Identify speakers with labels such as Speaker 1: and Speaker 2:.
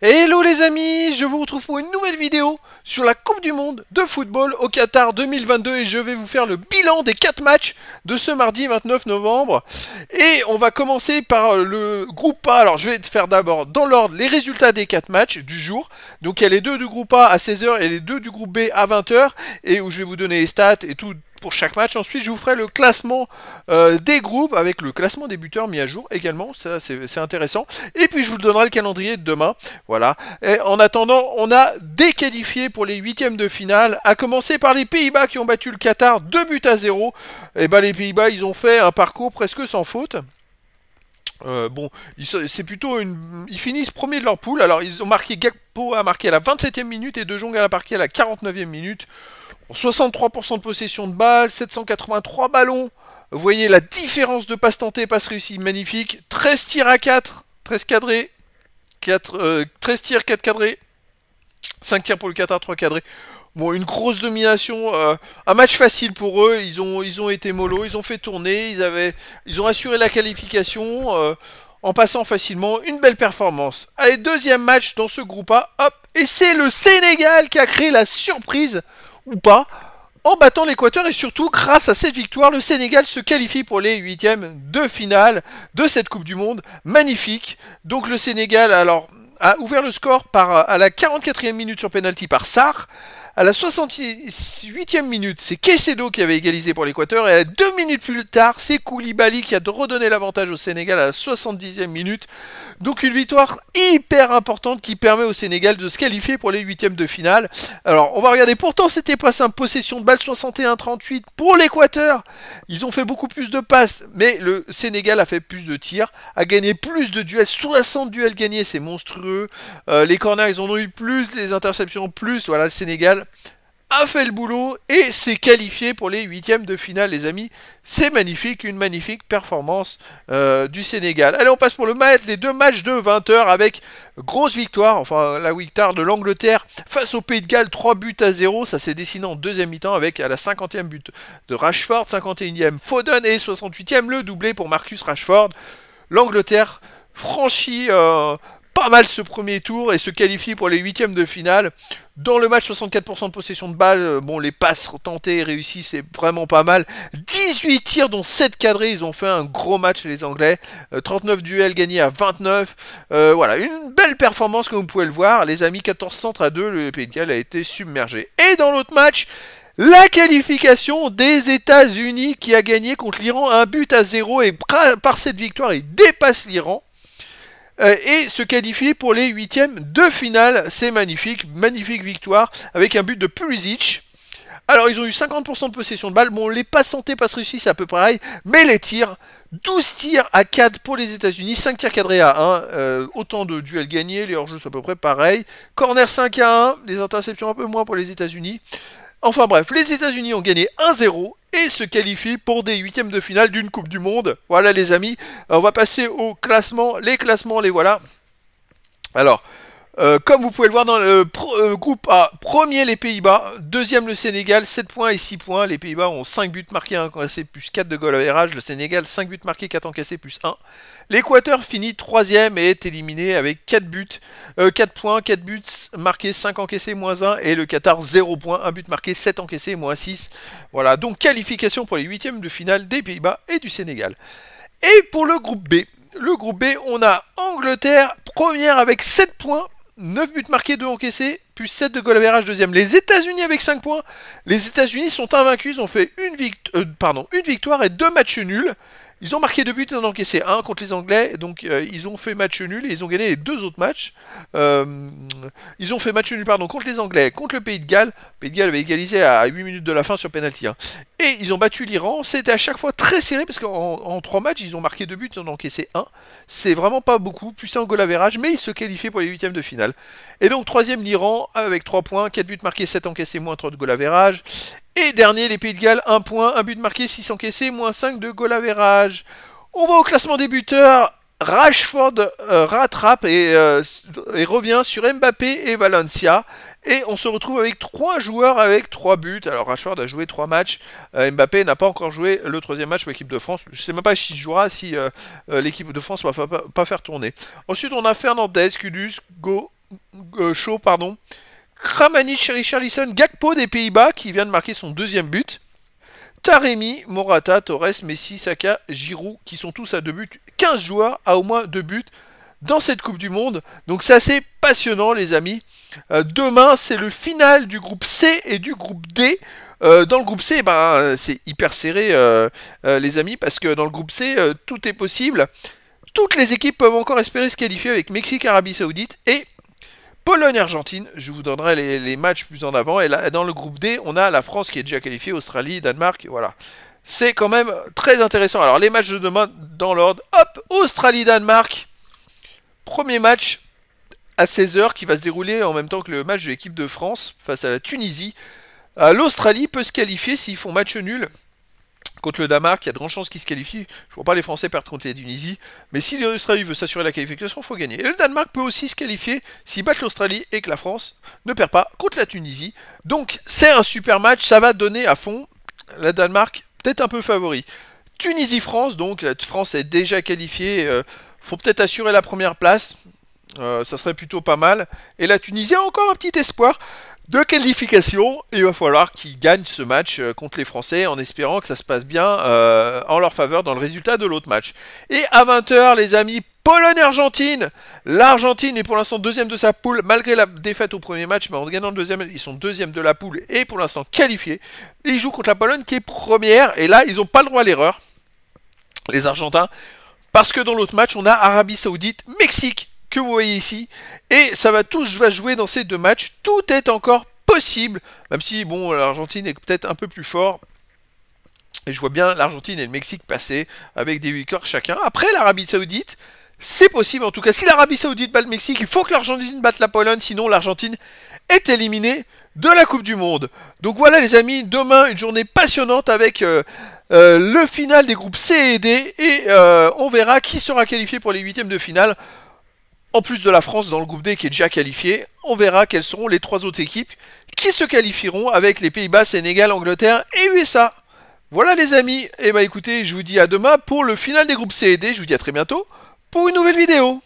Speaker 1: Hello les amis, je vous retrouve pour une nouvelle vidéo sur la Coupe du Monde de football au Qatar 2022 et je vais vous faire le bilan des 4 matchs de ce mardi 29 novembre et on va commencer par euh, le groupe A, alors je vais faire d'abord dans l'ordre les résultats des 4 matchs du jour donc il y a les deux du groupe A à 16h et les deux du groupe B à 20h et où je vais vous donner les stats et tout, pour chaque match. Ensuite, je vous ferai le classement euh, des groupes avec le classement des buteurs mis à jour également. Ça, c'est intéressant. Et puis, je vous donnerai le calendrier de demain. Voilà. Et en attendant, on a déqualifié pour les huitièmes de finale, à commencer par les Pays-Bas qui ont battu le Qatar 2 buts à 0. Et eh bien les Pays-Bas, ils ont fait un parcours presque sans faute. Euh, bon, c'est plutôt une... Ils finissent premier de leur poule. Alors, ils ont marqué Gakpo a marqué à la 27e minute et De Jong a marqué à la 49e minute. 63% de possession de balles, 783 ballons. Vous voyez la différence de passe tentée et passe réussie, magnifique. 13 tirs à 4, 13 cadrés. 4, 13 euh, tirs, 4 cadrés. 5 tirs pour le Qatar, 3 cadrés. Bon, une grosse domination, euh, un match facile pour eux, ils ont, ils ont été mollo, ils ont fait tourner, ils, avaient, ils ont assuré la qualification euh, en passant facilement, une belle performance. Allez, deuxième match dans ce groupe A, hop, et c'est le Sénégal qui a créé la surprise, ou pas, en battant l'Équateur et surtout grâce à cette victoire, le Sénégal se qualifie pour les huitièmes de finale de cette Coupe du Monde. Magnifique. Donc le Sénégal alors a ouvert le score par, à la 44e minute sur penalty par Sarr. À la 68e minute, c'est Quesedo qui avait égalisé pour l'Équateur. Et à deux minutes plus tard, c'est Koulibaly qui a redonné l'avantage au Sénégal à la 70e minute. Donc une victoire hyper importante qui permet au Sénégal de se qualifier pour les huitièmes de finale. Alors on va regarder, pourtant c'était pas simple, possession de balle 61-38 pour l'Équateur. Ils ont fait beaucoup plus de passes, mais le Sénégal a fait plus de tirs, a gagné plus de duels, 60 duels gagnés, c'est monstrueux. Euh, les corners ils en ont eu plus, les interceptions plus, voilà le Sénégal a fait le boulot et s'est qualifié pour les huitièmes de finale, les amis. C'est magnifique, une magnifique performance euh, du Sénégal. Allez, on passe pour le match, les deux matchs de 20h avec grosse victoire, enfin la victoire de l'Angleterre face au Pays de Galles, 3 buts à 0. Ça s'est dessiné en deuxième mi-temps avec à la 50e but de Rashford, 51e Foden et 68e le doublé pour Marcus Rashford. L'Angleterre franchit... Euh, pas mal ce premier tour et se qualifie pour les huitièmes de finale. Dans le match, 64% de possession de balles. Euh, bon, les passes tentées et réussies, c'est vraiment pas mal. 18 tirs, dont 7 cadrés. Ils ont fait un gros match, les Anglais. 39 euh, duels gagnés à 29. Euh, voilà, une belle performance, comme vous pouvez le voir. Les amis, 14 centres à 2. Le Pays de Galles a été submergé. Et dans l'autre match, la qualification des États-Unis qui a gagné contre l'Iran un but à 0 et par cette victoire il dépasse l'Iran. Euh, et se qualifier pour les huitièmes de finale. C'est magnifique, magnifique victoire avec un but de Pulisic. Alors ils ont eu 50% de possession de balle. Bon, les passes santé, passes réussies, c'est à peu pareil. Mais les tirs, 12 tirs à 4 pour les États-Unis, 5 tirs cadrés à 1. Euh, autant de duels gagnés, les hors-jeux c'est à peu près pareil. Corner 5 à 1, les interceptions un peu moins pour les États-Unis. Enfin bref, les États-Unis ont gagné 1-0 et se qualifie pour des huitièmes de finale d'une Coupe du Monde. Voilà les amis, on va passer au classement. Les classements, les voilà. Alors, euh, comme vous pouvez le voir dans le euh, groupe A, premier les Pays-Bas, deuxième le Sénégal, 7 points et 6 points. Les Pays-Bas ont 5 buts marqués, 1 encaissé plus 4 de goal à virage. Le Sénégal, 5 buts marqués, 4 encaissés plus 1. L'Équateur finit troisième et est éliminé avec 4 buts, 4 euh, points, 4 buts marqués, 5 encaissés, moins 1. Et le Qatar, 0 points, 1 but marqué, 7 encaissés, moins 6. Voilà, donc qualification pour les huitièmes de finale des Pays-Bas et du Sénégal. Et pour le groupe B, le groupe B, on a Angleterre première avec 7 points 9 buts marqués, 2 encaissés, plus 7 de goal average deuxième. Les États-Unis avec 5 points. Les États-Unis sont invaincus, ils ont fait une, euh, pardon, une victoire et 2 matchs nuls. Ils ont marqué deux buts et en encaissé un contre les Anglais, donc euh, ils ont fait match nul et ils ont gagné les deux autres matchs. Euh, ils ont fait match nul pardon, contre les Anglais, contre le Pays de Galles. Le Pays de Galles avait égalisé à 8 minutes de la fin sur penalty. 1. Hein. Et ils ont battu l'Iran. C'était à chaque fois très serré parce qu'en 3 matchs, ils ont marqué deux buts et en encaissé un. C'est vraiment pas beaucoup, plus un goal average, mais ils se qualifiaient pour les huitièmes de finale. Et donc troisième l'Iran avec 3 points, 4 buts marqués, 7 encaissés, moins 3 de goal average. Et dernier, les Pays de Galles, 1 point, 1 but marqué, 6 encaissés, moins 5 de goal On va au classement des buteurs. Rashford euh, rattrape euh, et, revient sur Mbappé et Valencia. Et on se retrouve avec 3 joueurs avec 3 buts. Alors Rashford a joué 3 matchs. Euh, Mbappé n'a pas encore joué le troisième match pour l'équipe de France. Je ne sais même pas s'il jouera si l'équipe de France ne va pas, faire tourner. Ensuite on a Fernandez, Cudus, Go, Go pardon. Sherry Charlison, Gakpo des Pays-Bas qui vient de marquer son deuxième but. Taremi, Morata, Torres, Messi, Saka, Giroud qui sont tous à deux buts. 15 joueurs à au moins deux buts dans cette Coupe du Monde. Donc ça c'est passionnant les amis. Euh, demain c'est le final du groupe C et du groupe D. Euh, dans le groupe C, ben, c'est hyper serré euh, les amis parce que dans le groupe C tout est possible. Toutes les équipes peuvent encore espérer se qualifier avec Mexique, Arabie Saoudite et Pologne-Argentine, je vous donnerai les, matchs plus en avant. Et là, dans le groupe D, on a la France qui est déjà qualifiée, Australie, Danemark, voilà. C'est quand même très intéressant. Alors les matchs de demain dans l'ordre. Hop, Australie-Danemark. Premier match à 16h qui va se dérouler en même temps que le match de l'équipe de France face à la Tunisie. Euh, L'Australie peut se qualifier s'ils font match nul contre le Danemark, il y a de grandes chances qu'ils se qualifient. Je ne vois pas les Français perdre contre la Tunisie. Mais si l'Australie veut s'assurer la qualification, il faut gagner. Et le Danemark peut aussi se qualifier s'ils battent l'Australie et que la France ne perd pas contre la Tunisie. Donc c'est un super match, ça va donner à fond. La Danemark, peut-être un peu favori. Tunisie-France, donc la France est déjà qualifiée. Il euh, faut peut-être assurer la première place. Euh, ça serait plutôt pas mal. Et la Tunisie a encore un petit espoir de qualification. il va falloir qu'ils gagnent ce match euh, contre les Français en espérant que ça se passe bien euh, en leur faveur dans le résultat de l'autre match. Et à 20h, les amis, Pologne-Argentine L'Argentine est pour l'instant deuxième de sa poule, malgré la défaite au premier match, mais en gagnant le deuxième, ils sont deuxième de la poule et pour l'instant qualifiés. Et ils jouent contre la Pologne qui est première, et là, ils n'ont pas le droit à l'erreur, les Argentins, parce que dans l'autre match, on a Arabie Saoudite-Mexique que vous voyez ici. Et ça va tous jouer dans ces deux matchs. Tout est encore possible, même si bon, l'Argentine est peut-être un peu plus fort. Et je vois bien l'Argentine et le Mexique passer avec des 8 corps chacun. Après l'Arabie Saoudite, c'est possible en tout cas. Si l'Arabie Saoudite bat le Mexique, il faut que l'Argentine batte la Pologne, sinon l'Argentine est éliminée de la Coupe du Monde. Donc voilà les amis, demain une journée passionnante avec euh, euh, le final des groupes C et D et euh, on verra qui sera qualifié pour les huitièmes de finale. En plus de la France dans le groupe D qui est déjà qualifié, on verra quelles seront les trois autres équipes qui se qualifieront avec les Pays-Bas, Sénégal, Angleterre et USA. Voilà les amis, et eh bah ben, écoutez, je vous dis à demain pour le final des groupes C et D, je vous dis à très bientôt pour une nouvelle vidéo.